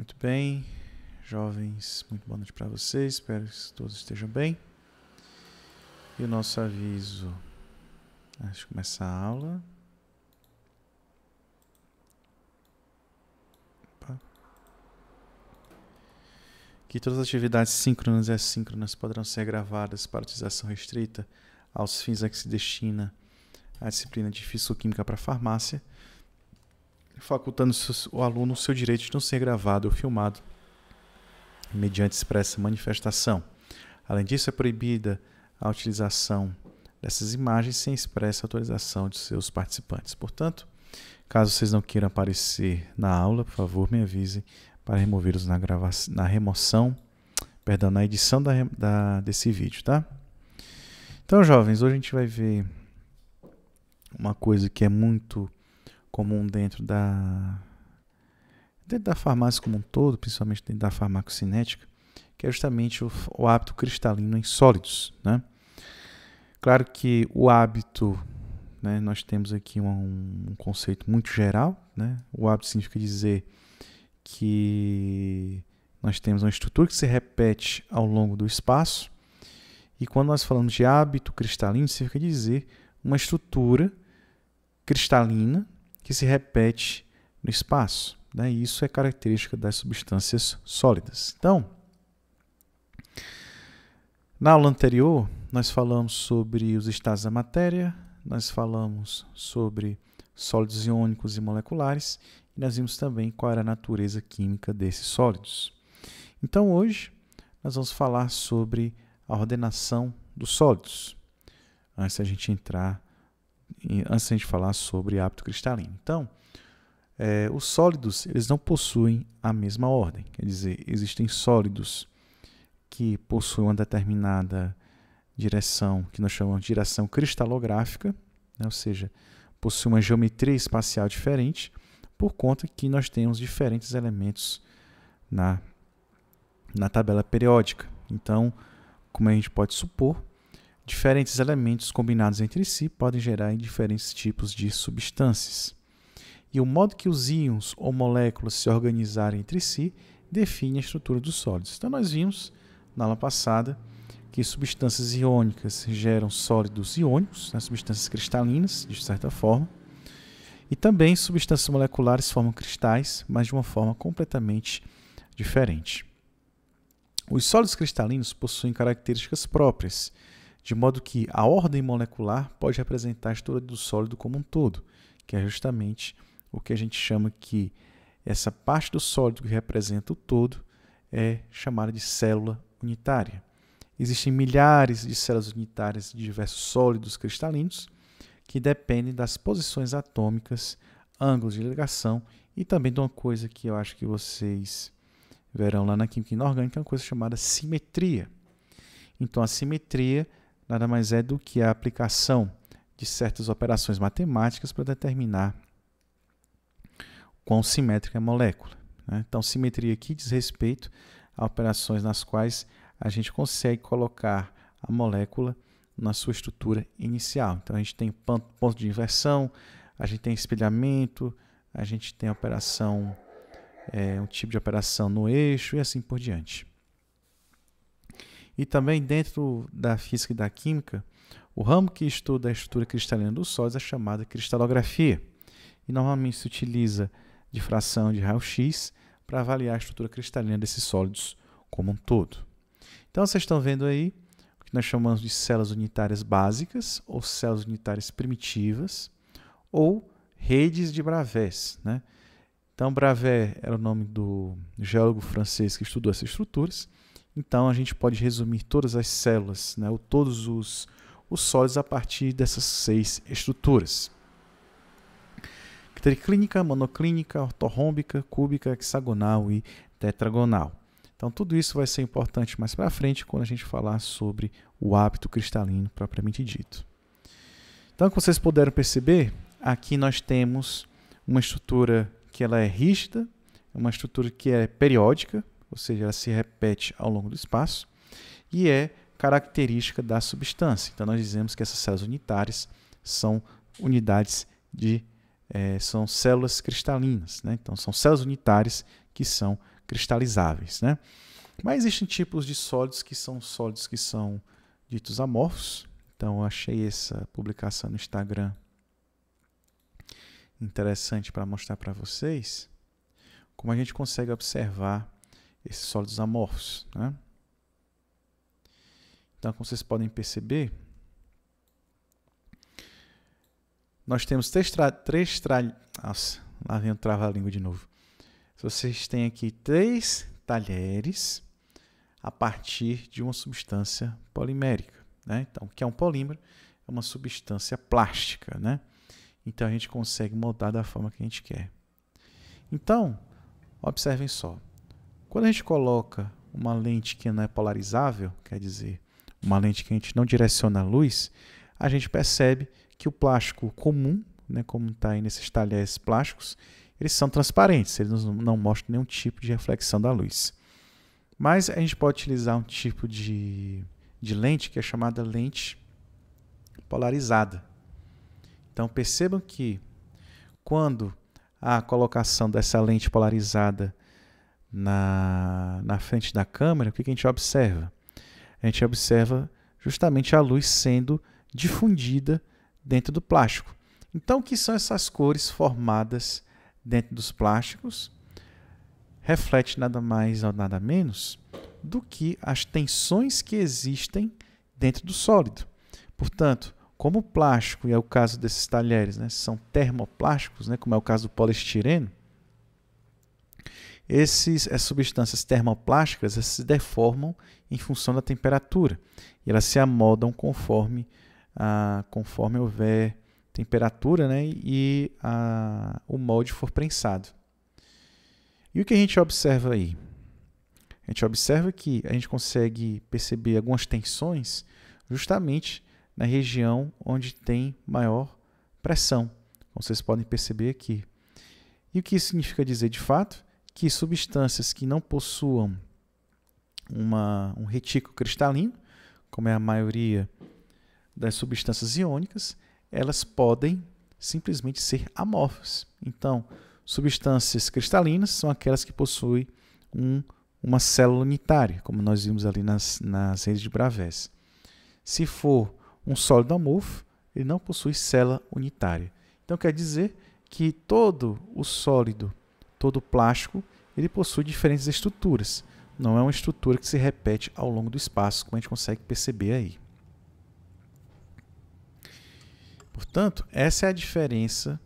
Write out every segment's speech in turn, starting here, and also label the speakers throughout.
Speaker 1: Muito bem, jovens, muito boa noite para vocês. Espero que todos estejam bem. E o nosso aviso antes de começar a aula. Opa. Que todas as atividades síncronas e assíncronas poderão ser gravadas para utilização restrita aos fins a que se destina a disciplina de Físico-Química para Farmácia facultando o aluno o seu direito de não ser gravado ou filmado mediante expressa manifestação. Além disso, é proibida a utilização dessas imagens sem expressa autorização de seus participantes. Portanto, caso vocês não queiram aparecer na aula, por favor, me avisem para removê-los na, na remoção, perdão, na edição da, da, desse vídeo, tá? Então, jovens, hoje a gente vai ver uma coisa que é muito comum dentro da dentro da farmácia como um todo, principalmente dentro da farmacocinética, que é justamente o, o hábito cristalino em sólidos, né? Claro que o hábito, né, nós temos aqui um, um conceito muito geral, né? O hábito significa dizer que nós temos uma estrutura que se repete ao longo do espaço. E quando nós falamos de hábito cristalino, significa dizer uma estrutura cristalina que se repete no espaço. Né? E isso é característica das substâncias sólidas. Então, na aula anterior, nós falamos sobre os estados da matéria, nós falamos sobre sólidos iônicos e moleculares, e nós vimos também qual era a natureza química desses sólidos. Então, hoje, nós vamos falar sobre a ordenação dos sólidos. Antes a gente entrar antes de a gente falar sobre hábito cristalino. Então, é, os sólidos eles não possuem a mesma ordem. Quer dizer, existem sólidos que possuem uma determinada direção, que nós chamamos de direção cristalográfica, né? ou seja, possuem uma geometria espacial diferente, por conta que nós temos diferentes elementos na, na tabela periódica. Então, como a gente pode supor, Diferentes elementos combinados entre si podem gerar diferentes tipos de substâncias. E o modo que os íons ou moléculas se organizarem entre si define a estrutura dos sólidos. Então, nós vimos na aula passada que substâncias iônicas geram sólidos iônicos, né, substâncias cristalinas, de certa forma, e também substâncias moleculares formam cristais, mas de uma forma completamente diferente. Os sólidos cristalinos possuem características próprias de modo que a ordem molecular pode representar a estrutura do sólido como um todo, que é justamente o que a gente chama que essa parte do sólido que representa o todo é chamada de célula unitária. Existem milhares de células unitárias de diversos sólidos cristalinos que dependem das posições atômicas, ângulos de ligação e também de uma coisa que eu acho que vocês verão lá na química inorgânica, é uma coisa chamada simetria. Então a simetria nada mais é do que a aplicação de certas operações matemáticas para determinar quão simétrica é a molécula. Né? Então, simetria aqui diz respeito a operações nas quais a gente consegue colocar a molécula na sua estrutura inicial. Então, a gente tem ponto de inversão, a gente tem espelhamento, a gente tem operação, é, um tipo de operação no eixo e assim por diante. E também dentro da física e da química, o ramo que estuda a estrutura cristalina dos sólidos é chamada cristalografia. E normalmente se utiliza difração de raio-x para avaliar a estrutura cristalina desses sólidos como um todo. Então vocês estão vendo aí o que nós chamamos de células unitárias básicas ou células unitárias primitivas ou redes de Bravais, né? Então Bravais era o nome do geólogo francês que estudou essas estruturas então a gente pode resumir todas as células, né, ou todos os, os sólidos a partir dessas seis estruturas. Triclínica, monoclínica, ortorrômbica, cúbica, hexagonal e tetragonal. Então tudo isso vai ser importante mais para frente quando a gente falar sobre o hábito cristalino propriamente dito. Então, como vocês puderam perceber, aqui nós temos uma estrutura que ela é rígida, uma estrutura que é periódica, ou seja, ela se repete ao longo do espaço, e é característica da substância. Então, nós dizemos que essas células unitárias são unidades de. É, são células cristalinas. Né? Então, são células unitárias que são cristalizáveis. Né? Mas existem tipos de sólidos que são sólidos que são ditos amorfos. Então, eu achei essa publicação no Instagram interessante para mostrar para vocês como a gente consegue observar esses sólidos amorfos. Né? Então, como vocês podem perceber, nós temos três, três Nossa, lá vem o trava-língua de novo. Vocês têm aqui três talheres a partir de uma substância polimérica. Né? Então, o que é um polímero? É uma substância plástica. Né? Então, a gente consegue moldar da forma que a gente quer. Então, observem só. Quando a gente coloca uma lente que não é polarizável, quer dizer, uma lente que a gente não direciona a luz, a gente percebe que o plástico comum, né, como está aí nesses talheres plásticos, eles são transparentes, eles não mostram nenhum tipo de reflexão da luz. Mas a gente pode utilizar um tipo de, de lente que é chamada lente polarizada. Então percebam que quando a colocação dessa lente polarizada na, na frente da câmera, o que, que a gente observa? A gente observa justamente a luz sendo difundida dentro do plástico. Então, o que são essas cores formadas dentro dos plásticos? Reflete nada mais ou nada menos do que as tensões que existem dentro do sólido. Portanto, como o plástico, e é o caso desses talheres, né, são termoplásticos, né, como é o caso do poliestireno, esses, essas substâncias termoplásticas se deformam em função da temperatura e elas se amoldam conforme, ah, conforme houver temperatura né, e ah, o molde for prensado. E o que a gente observa aí? A gente observa que a gente consegue perceber algumas tensões justamente na região onde tem maior pressão. Como então, vocês podem perceber aqui. E o que isso significa dizer de fato? que substâncias que não possuam uma, um retículo cristalino, como é a maioria das substâncias iônicas, elas podem simplesmente ser amorfas. Então, substâncias cristalinas são aquelas que possuem um, uma célula unitária, como nós vimos ali nas, nas redes de Bravés. Se for um sólido amorfo, ele não possui célula unitária. Então, quer dizer que todo o sólido, todo o plástico, ele possui diferentes estruturas. Não é uma estrutura que se repete ao longo do espaço, como a gente consegue perceber aí. Portanto, essa é a diferença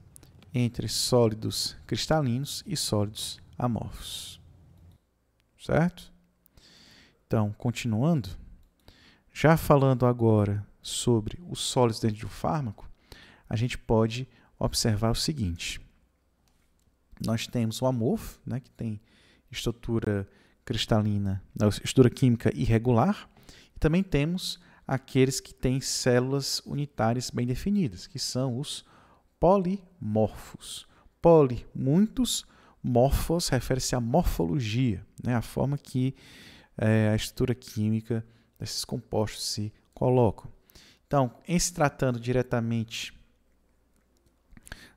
Speaker 1: entre sólidos cristalinos e sólidos amorfos. Certo? Então, continuando, já falando agora sobre os sólidos dentro de um fármaco, a gente pode observar o seguinte nós temos o amorfo, né, que tem estrutura cristalina, estrutura química irregular, e também temos aqueles que têm células unitárias bem definidas, que são os polimorfos. Poli, muitos, morfos refere-se à morfologia, né, a forma que é, a estrutura química desses compostos se colocam. Então, em se tratando diretamente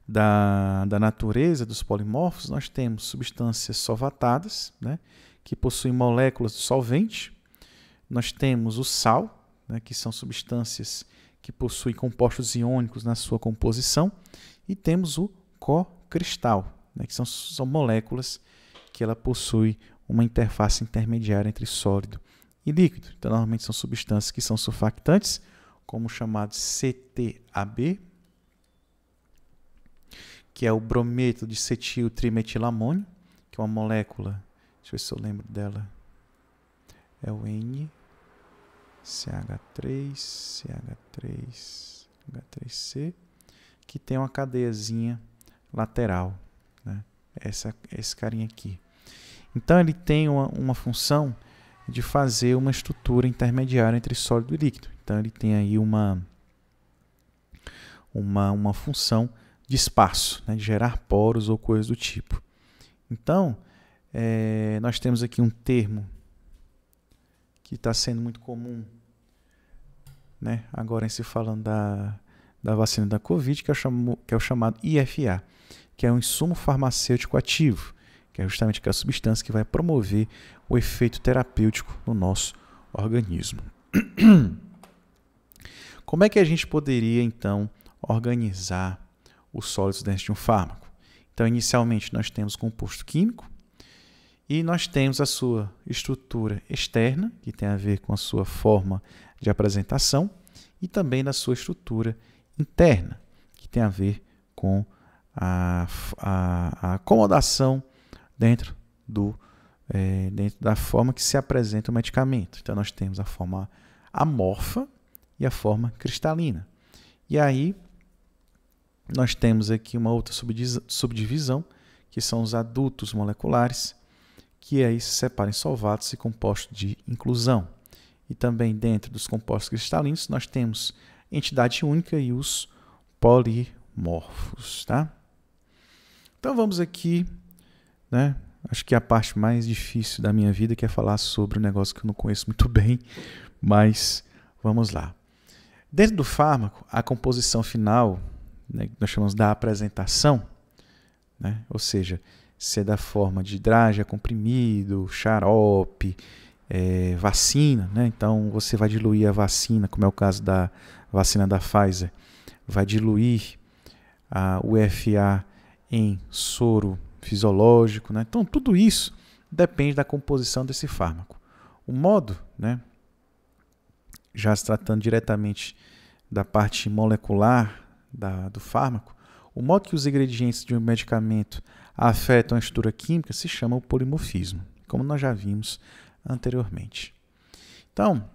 Speaker 1: da, da natureza dos polimorfos, nós temos substâncias solvatadas, né, que possuem moléculas de solvente, nós temos o sal, né, que são substâncias que possuem compostos iônicos na sua composição, e temos o cocristal, né, que são, são moléculas que ela possui uma interface intermediária entre sólido e líquido. Então, normalmente são substâncias que são surfactantes, como chamados CTAB, que é o brometo de cetiltrimetilamônio, que é uma molécula, deixa eu ver se eu lembro dela, é o N, CH3, CH3, H3C, que tem uma cadeiazinha lateral, né? Essa, esse carinha aqui. Então ele tem uma, uma função de fazer uma estrutura intermediária entre sólido e líquido. Então ele tem aí uma, uma, uma função de espaço, né, de gerar poros ou coisas do tipo. Então, é, nós temos aqui um termo que está sendo muito comum, né, agora em se falando da, da vacina da Covid, que é, chamo, que é o chamado IFA, que é um insumo farmacêutico ativo, que é justamente aquela substância que vai promover o efeito terapêutico no nosso organismo. Como é que a gente poderia, então, organizar os sólidos dentro de um fármaco. Então, inicialmente, nós temos o composto químico e nós temos a sua estrutura externa, que tem a ver com a sua forma de apresentação, e também da sua estrutura interna, que tem a ver com a, a, a acomodação dentro, do, é, dentro da forma que se apresenta o medicamento. Então, nós temos a forma amorfa e a forma cristalina. E aí, nós temos aqui uma outra subdivisão, que são os adultos moleculares, que aí se separam em solvatos e compostos de inclusão. E também dentro dos compostos cristalinos nós temos entidade única e os polimorfos, tá? Então vamos aqui, né? Acho que é a parte mais difícil da minha vida que é falar sobre um negócio que eu não conheço muito bem, mas vamos lá. Dentro do fármaco, a composição final né, nós chamamos da apresentação, né? ou seja, se é da forma de draja, é comprimido, xarope, é, vacina, né? então você vai diluir a vacina, como é o caso da vacina da Pfizer, vai diluir a UFA em soro fisiológico. Né? Então, tudo isso depende da composição desse fármaco. O modo, né, já se tratando diretamente da parte molecular da, do fármaco, o modo que os ingredientes de um medicamento afetam a estrutura química se chama o polimorfismo, como nós já vimos anteriormente. Então,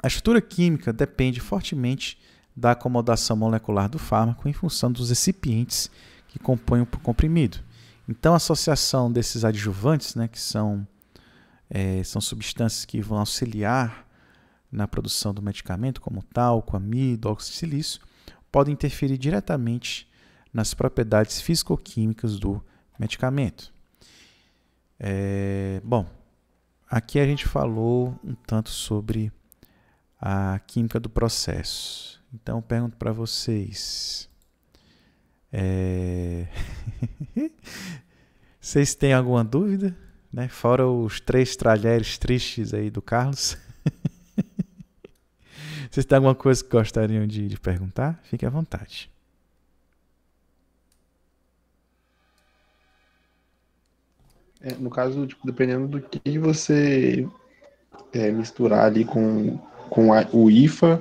Speaker 1: a estrutura química depende fortemente da acomodação molecular do fármaco em função dos recipientes que compõem o comprimido. Então, a associação desses adjuvantes, né, que são, é, são substâncias que vão auxiliar na produção do medicamento, como talco, amido, óxido de silício, podem interferir diretamente nas propriedades físico-químicas do medicamento. É, bom, aqui a gente falou um tanto sobre a química do processo. Então, eu pergunto para vocês: é... vocês têm alguma dúvida? Né? Fora os três tralheres tristes aí do Carlos. Vocês têm alguma coisa que gostariam de, de perguntar? Fique à vontade. É, no caso, tipo, dependendo do que você é, misturar ali com, com a, o IFA,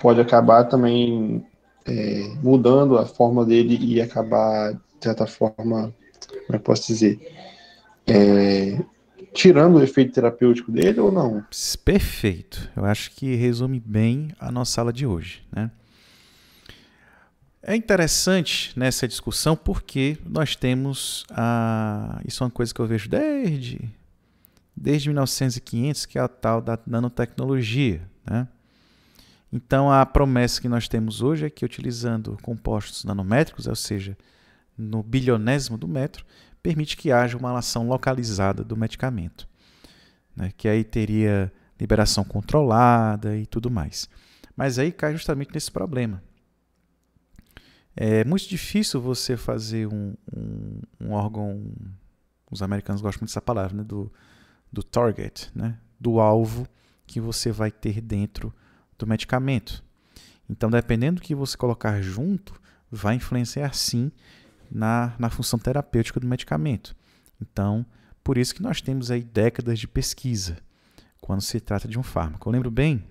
Speaker 1: pode acabar também é, mudando a forma dele e acabar, de certa forma, como é eu posso dizer, é, tirando o efeito terapêutico dele ou não? Perfeito. Eu acho que resume bem a nossa aula de hoje, né? É interessante nessa discussão porque nós temos a isso é uma coisa que eu vejo desde desde 1900 que é a tal da nanotecnologia, né? Então a promessa que nós temos hoje é que utilizando compostos nanométricos, ou seja, no bilionésimo do metro, permite que haja uma ação localizada do medicamento, né? que aí teria liberação controlada e tudo mais. Mas aí cai justamente nesse problema. É muito difícil você fazer um, um, um órgão, os americanos gostam muito dessa palavra, né? do, do target, né? do alvo que você vai ter dentro do medicamento. Então, dependendo do que você colocar junto, vai influenciar sim na, na função terapêutica do medicamento. Então, por isso que nós temos aí décadas de pesquisa quando se trata de um fármaco. Eu lembro bem,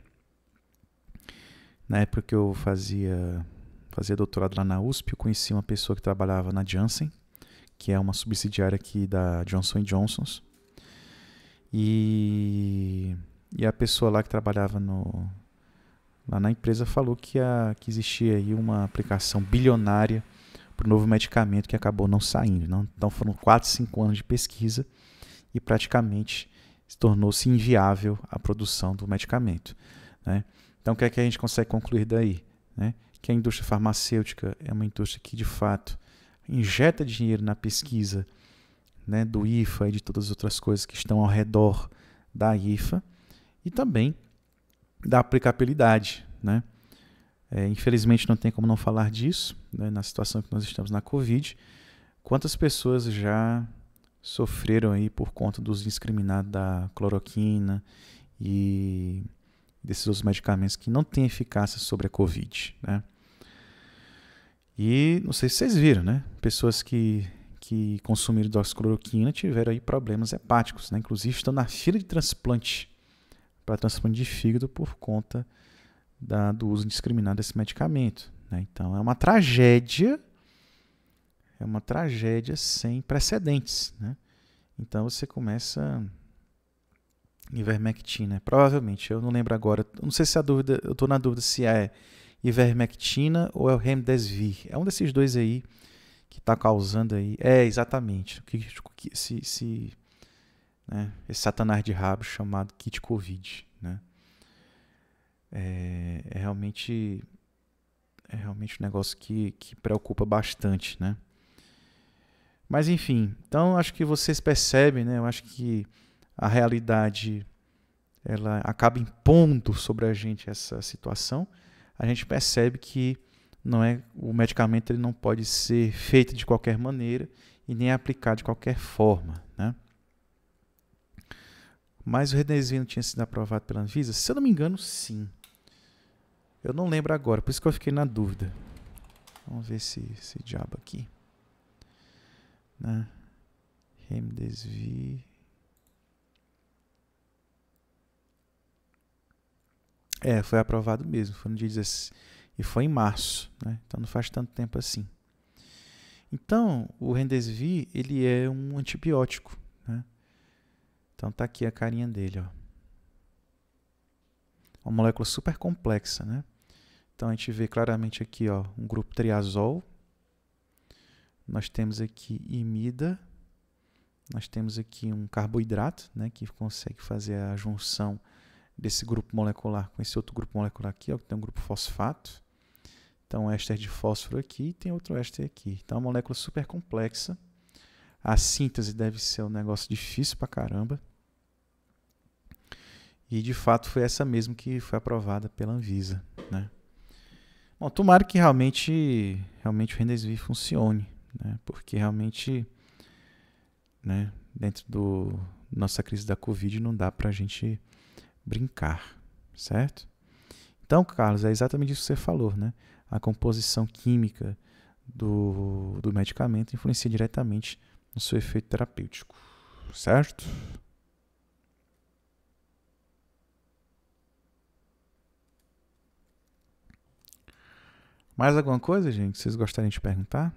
Speaker 1: na época que eu fazia, fazia doutorado lá na USP, eu conheci uma pessoa que trabalhava na Janssen, que é uma subsidiária aqui da Johnson Johnsons E, e a pessoa lá que trabalhava no, lá na empresa falou que, a, que existia aí uma aplicação bilionária para o novo medicamento que acabou não saindo. Não? Então foram 4, 5 anos de pesquisa e praticamente se tornou-se inviável a produção do medicamento. Né? Então o que é que a gente consegue concluir daí? Né? Que a indústria farmacêutica é uma indústria que de fato injeta dinheiro na pesquisa né, do IFA e de todas as outras coisas que estão ao redor da IFA e também da aplicabilidade. Né? É, infelizmente não tem como não falar disso, né, na situação que nós estamos na Covid. Quantas pessoas já sofreram aí por conta dos discriminados da cloroquina e desses outros medicamentos que não têm eficácia sobre a Covid, né? E não sei se vocês viram, né? Pessoas que, que consumiram doxicloroquina tiveram aí problemas hepáticos, né? Inclusive estão na fila de transplante para transplante de fígado por conta da, do uso indiscriminado desse medicamento. Né? Então, é uma tragédia, é uma tragédia sem precedentes. Né? Então, você começa. Ivermectina, né? provavelmente, eu não lembro agora. Não sei se a dúvida, eu estou na dúvida se é ivermectina ou é o remdesivir. É um desses dois aí que está causando aí. É, exatamente. O que, esse, esse, né, esse satanás de rabo chamado kit Covid. Né? é, é realmente é realmente um negócio que, que preocupa bastante, né? Mas enfim, então acho que vocês percebem, né? Eu acho que a realidade ela acaba impondo sobre a gente essa situação. A gente percebe que não é o medicamento ele não pode ser feito de qualquer maneira e nem aplicado de qualquer forma, né? Mas o Redesvio tinha sido aprovado pela Anvisa? Se eu não me engano, sim. Eu não lembro agora, por isso que eu fiquei na dúvida. Vamos ver se esse diabo aqui. Né? desvi. É, foi aprovado mesmo. Foi no dia 16. E foi em março, né? Então não faz tanto tempo assim. Então, o rendesvi ele é um antibiótico, né? Então tá aqui a carinha dele, ó. Uma molécula super complexa, né? Então a gente vê claramente aqui ó, um grupo triazol. Nós temos aqui imida. Nós temos aqui um carboidrato, né, que consegue fazer a junção desse grupo molecular com esse outro grupo molecular aqui, ó, que tem um grupo fosfato. Então, éster de fósforo aqui e tem outro éster aqui. Então, é uma molécula super complexa. A síntese deve ser um negócio difícil pra caramba. E, de fato, foi essa mesmo que foi aprovada pela Anvisa, né? Bom, tomara que realmente, realmente o Rendezvous funcione, né? Porque realmente, né? Dentro do nossa crise da Covid não dá para a gente brincar, certo? Então, Carlos, é exatamente isso que você falou, né? A composição química do, do medicamento influencia diretamente no seu efeito terapêutico, certo? Mais alguma coisa, gente, que vocês gostariam de perguntar?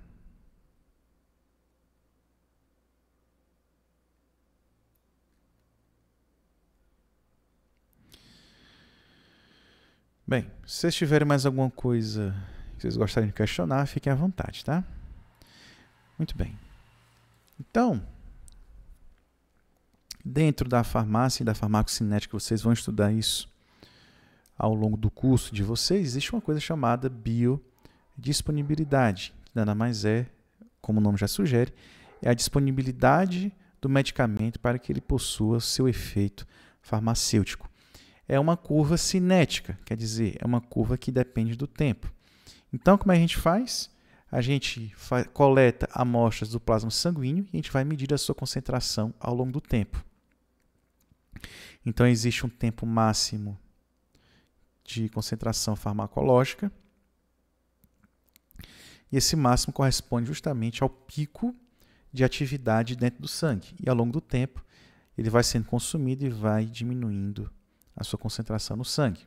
Speaker 1: Bem, se vocês tiverem mais alguma coisa que vocês gostariam de questionar, fiquem à vontade, tá? Muito bem. Então, dentro da farmácia e da farmacocinética, vocês vão estudar isso ao longo do curso de vocês, existe uma coisa chamada biodisponibilidade, que nada mais é, como o nome já sugere, é a disponibilidade do medicamento para que ele possua seu efeito farmacêutico. É uma curva cinética, quer dizer, é uma curva que depende do tempo. Então, como é a gente faz? A gente coleta amostras do plasma sanguíneo e a gente vai medir a sua concentração ao longo do tempo. Então, existe um tempo máximo de concentração farmacológica. E esse máximo corresponde justamente ao pico de atividade dentro do sangue. E ao longo do tempo, ele vai sendo consumido e vai diminuindo a sua concentração no sangue.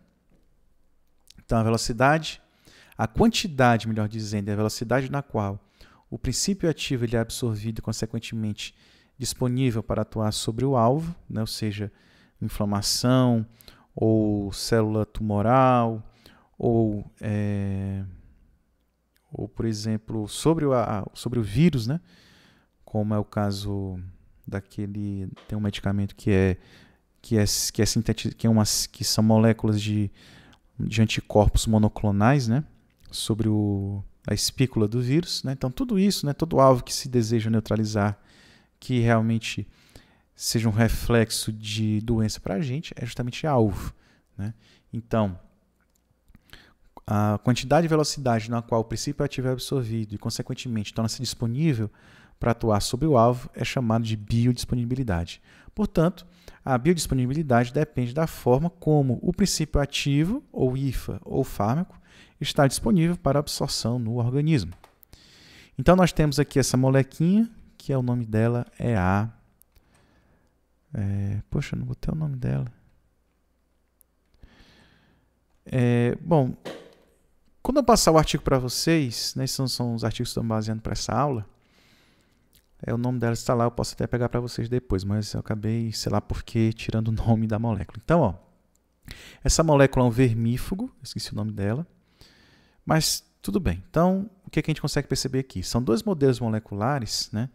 Speaker 1: Então, a velocidade, a quantidade, melhor dizendo, é a velocidade na qual o princípio ativo ele é absorvido e, consequentemente, disponível para atuar sobre o alvo, né? ou seja, inflamação ou célula tumoral, ou, é, ou por exemplo, sobre o, sobre o vírus, né? como é o caso daquele. Tem um medicamento que é que é, que é sintetiz, que, é umas, que são moléculas de, de anticorpos monoclonais, né? Sobre o, a espícula do vírus, né? Então tudo isso, né? Todo alvo que se deseja neutralizar, que realmente seja um reflexo de doença para a gente é justamente alvo. Né? Então, a quantidade e velocidade na qual o princípio ativo é absorvido e, consequentemente, torna-se disponível para atuar sobre o alvo é chamado de biodisponibilidade. Portanto, a biodisponibilidade depende da forma como o princípio ativo, ou IFA, ou fármaco, está disponível para absorção no organismo. Então, nós temos aqui essa molequinha, que é o nome dela é a é, poxa, não botei o nome dela. É, bom, quando eu passar o artigo para vocês, né, são, são os artigos que estão baseando para essa aula, é, o nome dela está lá, eu posso até pegar para vocês depois, mas eu acabei, sei lá porque, tirando o nome da molécula. Então, ó, essa molécula é um vermífugo, esqueci o nome dela, mas tudo bem. Então, o que, é que a gente consegue perceber aqui? São dois modelos moleculares, né?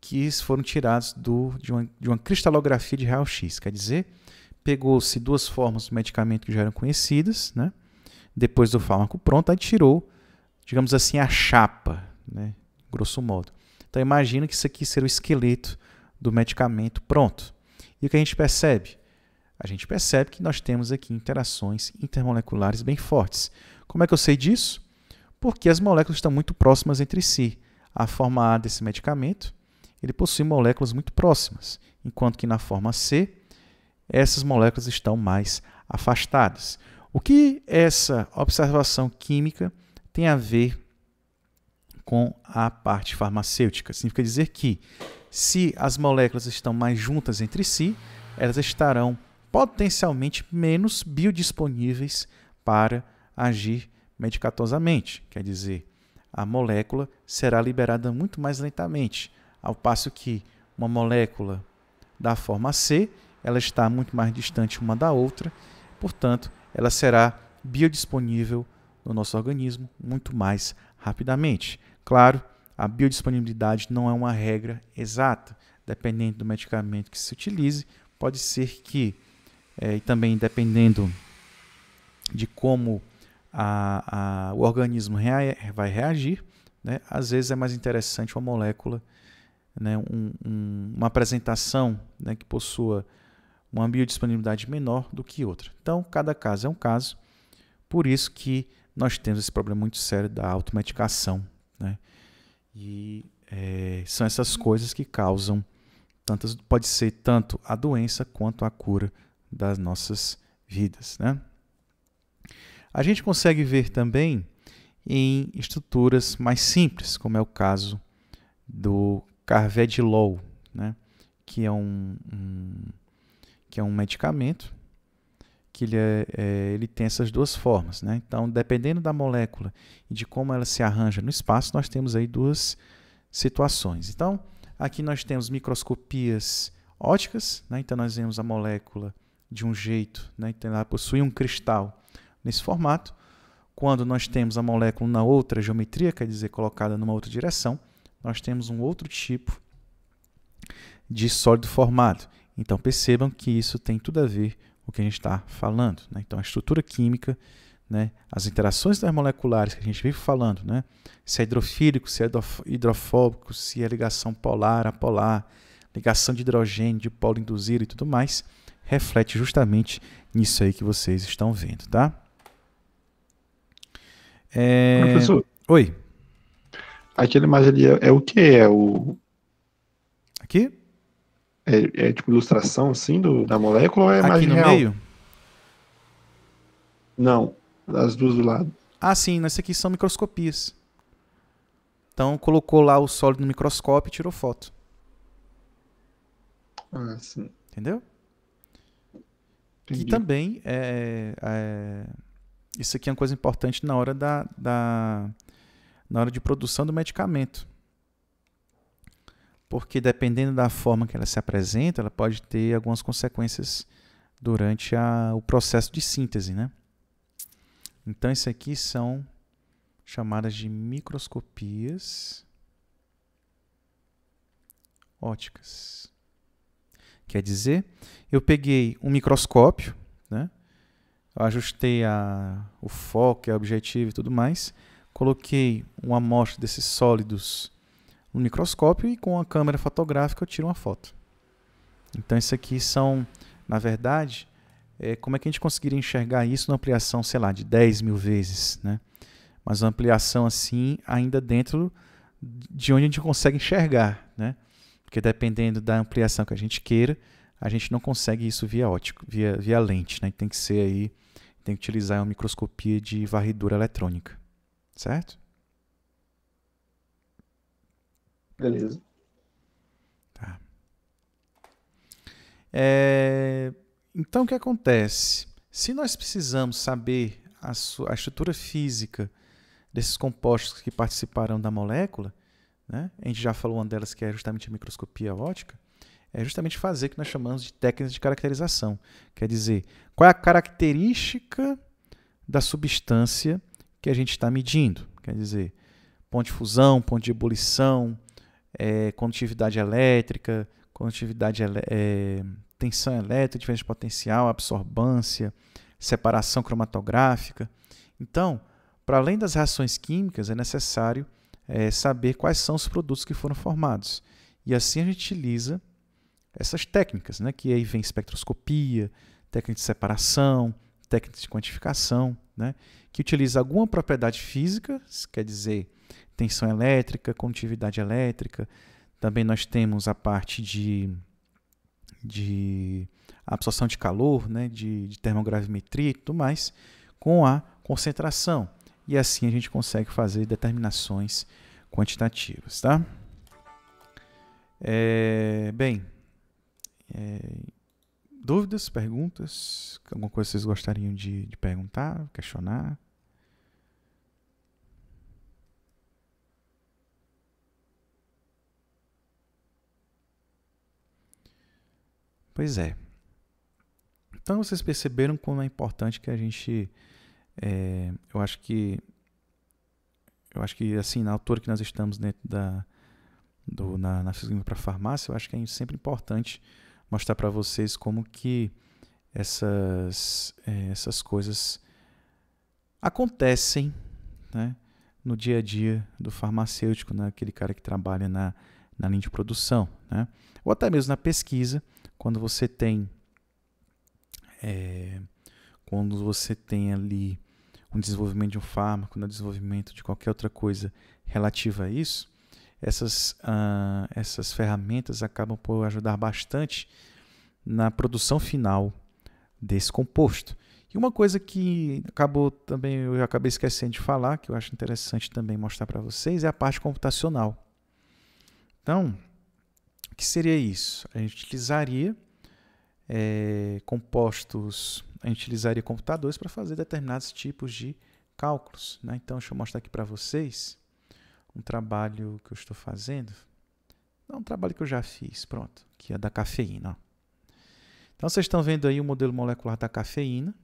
Speaker 1: que foram tirados do, de, uma, de uma cristalografia de raio-x. Quer dizer, pegou-se duas formas do medicamento que já eram conhecidas, né? depois do fármaco pronto, aí tirou, digamos assim, a chapa, né? grosso modo. Então imagina que isso aqui seria o esqueleto do medicamento pronto. E o que a gente percebe? A gente percebe que nós temos aqui interações intermoleculares bem fortes. Como é que eu sei disso? Porque as moléculas estão muito próximas entre si. A forma A desse medicamento ele possui moléculas muito próximas, enquanto que na forma C, essas moléculas estão mais afastadas. O que essa observação química tem a ver com a parte farmacêutica? Significa dizer que, se as moléculas estão mais juntas entre si, elas estarão potencialmente menos biodisponíveis para agir medicatosamente. Quer dizer, a molécula será liberada muito mais lentamente. Ao passo que uma molécula da forma C, ela está muito mais distante uma da outra, portanto, ela será biodisponível no nosso organismo muito mais rapidamente. Claro, a biodisponibilidade não é uma regra exata, dependendo do medicamento que se utilize, pode ser que, é, e também dependendo de como a, a, o organismo rea vai reagir, né, às vezes é mais interessante uma molécula né, um, um, uma apresentação né, que possua uma biodisponibilidade menor do que outra. Então, cada caso é um caso, por isso que nós temos esse problema muito sério da automedicação. Né? E é, são essas coisas que causam tantas, pode ser tanto a doença quanto a cura das nossas vidas. Né? A gente consegue ver também em estruturas mais simples, como é o caso do Carvedilol, né? que, é um, um, que é um medicamento que ele, é, é, ele tem essas duas formas. Né? Então, dependendo da molécula e de como ela se arranja no espaço, nós temos aí duas situações. Então, aqui nós temos microscopias óticas, né? então nós vemos a molécula de um jeito, né? então ela possui um cristal nesse formato. Quando nós temos a molécula na outra geometria, quer dizer, colocada numa outra direção, nós temos um outro tipo de sólido formado. Então percebam que isso tem tudo a ver com o que a gente está falando. Né? Então a estrutura química, né? as interações moleculares que a gente vive falando, né? se é hidrofílico, se é hidrofóbico, se é ligação polar, apolar, ligação de hidrogênio, de polo induzido e tudo mais, reflete justamente nisso aí que vocês estão vendo, tá? É... Professor. Oi, Aquele imagem ali é, é o que? É o. Aqui? É, é, tipo ilustração assim do, da molécula ou é mais Aqui no real? meio? Não, as duas do lado. Ah, sim, isso aqui são microscopias. Então colocou lá o sólido no microscópio e tirou foto. Ah, sim. Entendeu? Entendi. também é, é, Isso aqui é uma coisa importante na hora da, da na hora de produção do medicamento. Porque dependendo da forma que ela se apresenta, ela pode ter algumas consequências durante a, o processo de síntese, né? Então, isso aqui são chamadas de microscopias óticas. Quer dizer, eu peguei um microscópio, né? Eu ajustei a, o foco, é o objetivo e tudo mais, coloquei uma amostra desses sólidos no microscópio e com a câmera fotográfica eu tiro uma foto. Então isso aqui são, na verdade, é, como é que a gente conseguiria enxergar isso na ampliação, sei lá, de 10 mil vezes, né? Mas uma ampliação assim, ainda dentro de onde a gente consegue enxergar, né? Porque dependendo da ampliação que a gente queira, a gente não consegue isso via ótico, via, via lente, né? Tem que ser aí, tem que utilizar uma microscopia de varredura eletrônica. Certo? Beleza. Tá. É, então, o que acontece? Se nós precisamos saber a, sua, a estrutura física desses compostos que participaram da molécula, né? a gente já falou uma delas que é justamente a microscopia ótica, é justamente fazer o que nós chamamos de técnicas de caracterização. Quer dizer, qual é a característica da substância que a gente está medindo. Quer dizer, ponto de fusão, ponto de ebulição, é, condutividade elétrica, condutividade, é, tensão elétrica, diferença de potencial, absorbância, separação cromatográfica. Então, para além das reações químicas, é necessário é, saber quais são os produtos que foram formados. E assim a gente utiliza essas técnicas, né? que aí vem espectroscopia, técnica de separação, técnicas de quantificação, né, que utiliza alguma propriedade física, quer dizer, tensão elétrica, condutividade elétrica. Também nós temos a parte de, de absorção de calor, né, de, de termogravimetria e tudo mais, com a concentração. E assim a gente consegue fazer determinações quantitativas. Tá? É, bem, é, dúvidas, perguntas, alguma coisa vocês gostariam de, de perguntar, questionar? Pois é. Então vocês perceberam como é importante que a gente, é, eu acho que, eu acho que assim na altura que nós estamos dentro da do, na, na para farmácia, eu acho que é sempre importante mostrar para vocês como que essas, é, essas coisas acontecem né, no dia a dia do farmacêutico, né, aquele cara que trabalha na, na linha de produção, né, ou até mesmo na pesquisa, quando você tem é, quando você tem ali um desenvolvimento de um fármaco, no né, um desenvolvimento de qualquer outra coisa relativa a isso, essas, uh, essas ferramentas acabam por ajudar bastante na produção final desse composto. E uma coisa que acabou também eu acabei esquecendo de falar, que eu acho interessante também mostrar para vocês, é a parte computacional. Então, o que seria isso? A gente utilizaria é, compostos, a gente utilizaria computadores para fazer determinados tipos de cálculos. Né? Então, deixa eu mostrar aqui para vocês um trabalho que eu estou fazendo. Não, é um trabalho que eu já fiz, pronto, que é da cafeína. Então vocês estão vendo aí o modelo molecular da cafeína,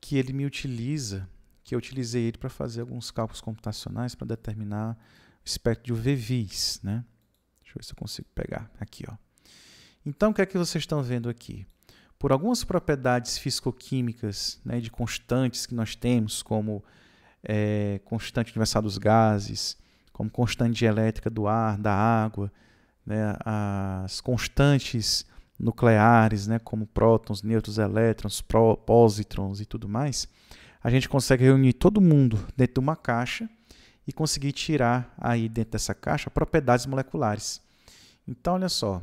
Speaker 1: que ele me utiliza, que eu utilizei ele para fazer alguns cálculos computacionais para determinar o espectro de UV-vis, né? Deixa eu ver se eu consigo pegar aqui, ó. Então, o que é que vocês estão vendo aqui? Por algumas propriedades fisicoquímicas né, de constantes que nós temos, como é, constante universal dos gases, como constante dielétrica do ar, da água, né, as constantes nucleares, né, como prótons, nêutrons, elétrons, pósitrons e tudo mais, a gente consegue reunir todo mundo dentro de uma caixa e conseguir tirar aí dentro dessa caixa propriedades moleculares. Então, olha só,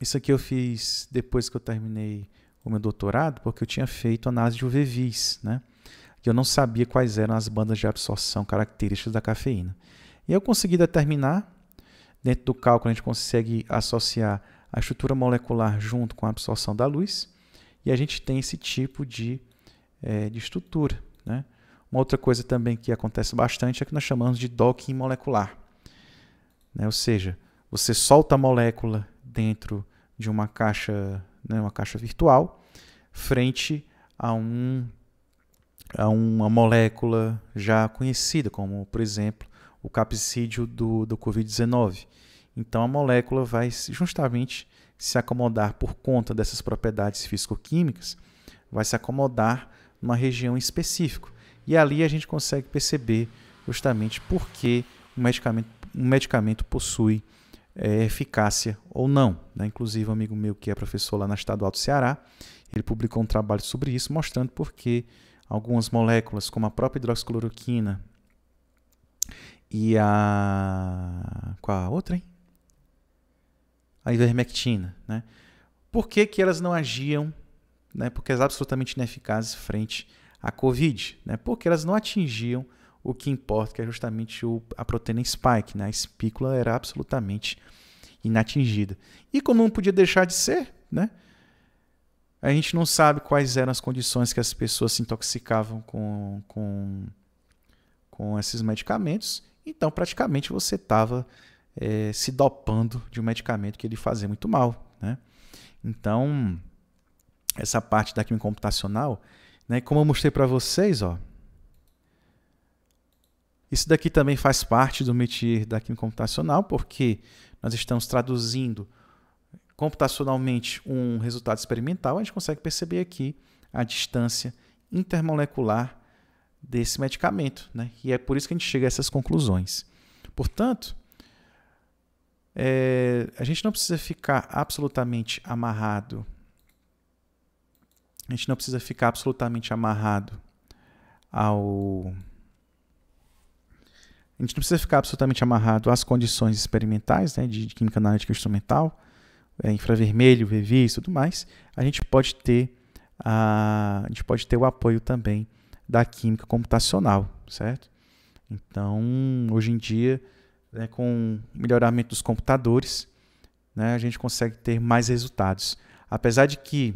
Speaker 1: isso aqui eu fiz depois que eu terminei o meu doutorado, porque eu tinha feito análise de UV-Vis, né? que eu não sabia quais eram as bandas de absorção características da cafeína. E eu consegui determinar, dentro do cálculo a gente consegue associar a estrutura molecular junto com a absorção da luz, e a gente tem esse tipo de, é, de estrutura. Né? Uma outra coisa também que acontece bastante é que nós chamamos de docking molecular. Né? Ou seja, você solta a molécula dentro de uma caixa, né, uma caixa virtual, frente a um a uma molécula já conhecida, como, por exemplo, o capsídeo do, do Covid-19. Então, a molécula vai justamente se acomodar por conta dessas propriedades físico-químicas, vai se acomodar numa região específica. E ali a gente consegue perceber justamente por que um medicamento, um medicamento possui é, eficácia ou não. Né? Inclusive, um amigo meu que é professor lá na Estadual do Ceará, ele publicou um trabalho sobre isso, mostrando por que algumas moléculas, como a própria hidroxicloroquina e a. Qual a outra, hein? A ivermectina, né? Por que, que elas não agiam, né? Porque elas absolutamente ineficazes frente à Covid, né? Porque elas não atingiam o que importa, que é justamente o, a proteína spike, né? A espícula era absolutamente inatingida. E como não podia deixar de ser, né? A gente não sabe quais eram as condições que as pessoas se intoxicavam com, com, com esses medicamentos. Então, praticamente, você estava é, eh, se dopando de um medicamento que ele fazia muito mal. Né? Então, essa parte da química computacional, né, como eu mostrei para vocês, ó, isso daqui também faz parte do métier da química computacional, porque nós estamos traduzindo computacionalmente um resultado experimental, a gente consegue perceber aqui a distância intermolecular desse medicamento. Né? E é por isso que a gente chega a essas conclusões. Portanto, é, a gente não precisa ficar absolutamente amarrado. A gente não precisa ficar absolutamente amarrado ao. A gente não precisa ficar absolutamente amarrado às condições experimentais né, de, de química analítica instrumental, é, infravermelho, revis e tudo mais, a gente pode ter a, a gente pode ter o apoio também da química computacional, certo? Então, hoje em dia, né, com o melhoramento dos computadores, né, a gente consegue ter mais resultados. Apesar de que,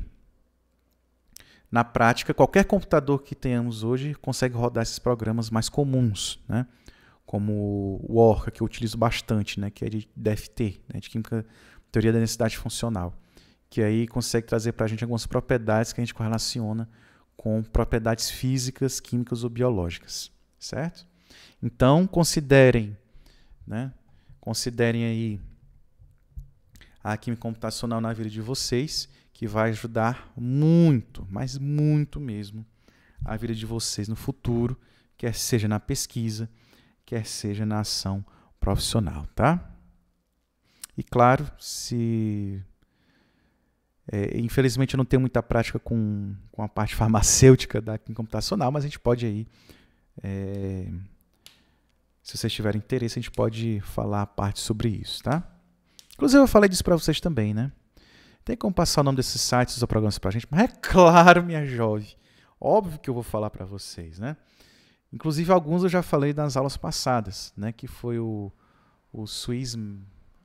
Speaker 1: na prática, qualquer computador que tenhamos hoje consegue rodar esses programas mais comuns, né? como o Orca, que eu utilizo bastante, né, que é de DFT, né, de Química teoria da densidade funcional, que aí consegue trazer para a gente algumas propriedades que a gente correlaciona com propriedades físicas, químicas ou biológicas, certo? Então, considerem, né? Considerem aí a química computacional na vida de vocês, que vai ajudar muito, mas muito mesmo, a vida de vocês no futuro, quer seja na pesquisa, quer seja na ação profissional, tá? E claro, se. É, infelizmente eu não tenho muita prática com, com a parte farmacêutica da computacional, mas a gente pode aí. É, se vocês tiverem interesse, a gente pode falar a parte sobre isso, tá? Inclusive eu falei disso para vocês também, né? Tem como passar o nome desses sites ou programas para gente? Mas é claro, minha jovem. Óbvio que eu vou falar para vocês, né? Inclusive alguns eu já falei nas aulas passadas, né? Que foi o, o Swiss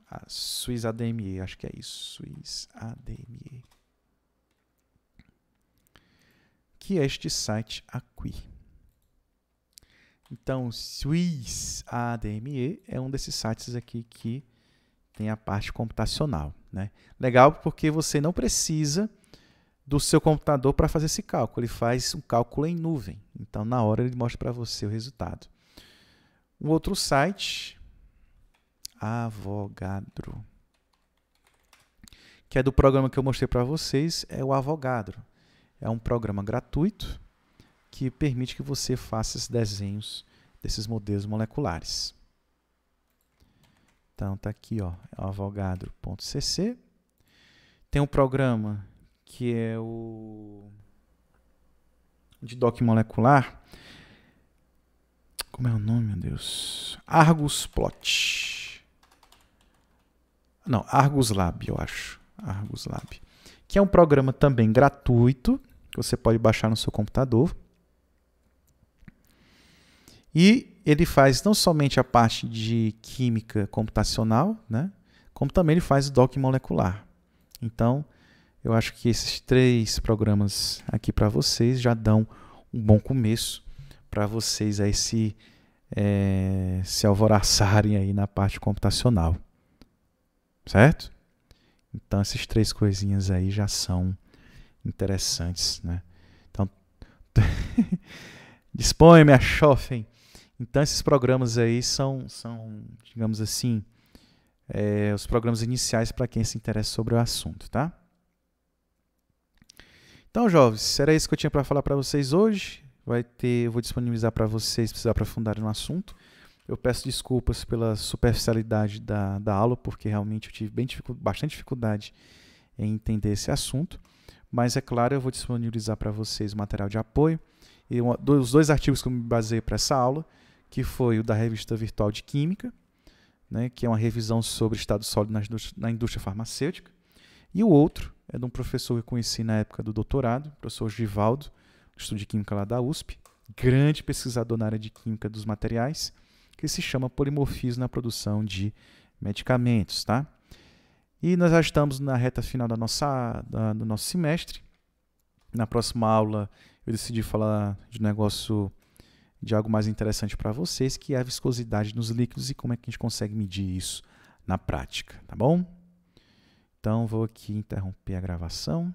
Speaker 1: a ah, Swiss ADME, acho que é isso. Swiss ADME. Que é este site aqui. Então, Swiss ADME é um desses sites aqui que tem a parte computacional. Né? Legal porque você não precisa do seu computador para fazer esse cálculo. Ele faz um cálculo em nuvem. Então, na hora, ele mostra para você o resultado. Um outro site Avogadro. Que é do programa que eu mostrei para vocês, é o Avogadro. É um programa gratuito que permite que você faça esses desenhos desses modelos moleculares. Então tá aqui, ó, é o avogadro.cc. Tem um programa que é o de doc molecular. Como é o nome, meu Deus? Argus Plot. Não, Argus Lab, eu acho. Argus Lab. Que é um programa também gratuito, que você pode baixar no seu computador. E ele faz não somente a parte de química computacional, né? como também ele faz o DOC molecular. Então, eu acho que esses três programas aqui para vocês já dão um bom começo para vocês aí se, é, se alvoraçarem aí na parte computacional certo? Então, essas três coisinhas aí já são interessantes, né? Então, dispõe-me, achofem. Então, esses programas aí são, são digamos assim, é, os programas iniciais para quem se interessa sobre o assunto, tá? Então, jovens, era isso que eu tinha para falar para vocês hoje. Vai ter, eu vou disponibilizar para vocês, precisar aprofundar no assunto. Eu peço desculpas pela superficialidade da, da aula, porque realmente eu tive bem, bastante dificuldade em entender esse assunto. Mas é claro, eu vou disponibilizar para vocês o material de apoio e os dois artigos que eu me baseei para essa aula, que foi o da revista virtual de Química, né, que é uma revisão sobre estado sólido na indústria, na indústria farmacêutica, e o outro é de um professor que eu conheci na época do doutorado, o professor Givaldo, do estuda de Química lá da USP, grande pesquisador na área de Química dos materiais que se chama polimorfismo na produção de medicamentos. Tá? E nós já estamos na reta final da nossa, da, do nosso semestre. Na próxima aula, eu decidi falar de um negócio de algo mais interessante para vocês, que é a viscosidade nos líquidos e como é que a gente consegue medir isso na prática, tá bom? Então, vou aqui interromper a gravação.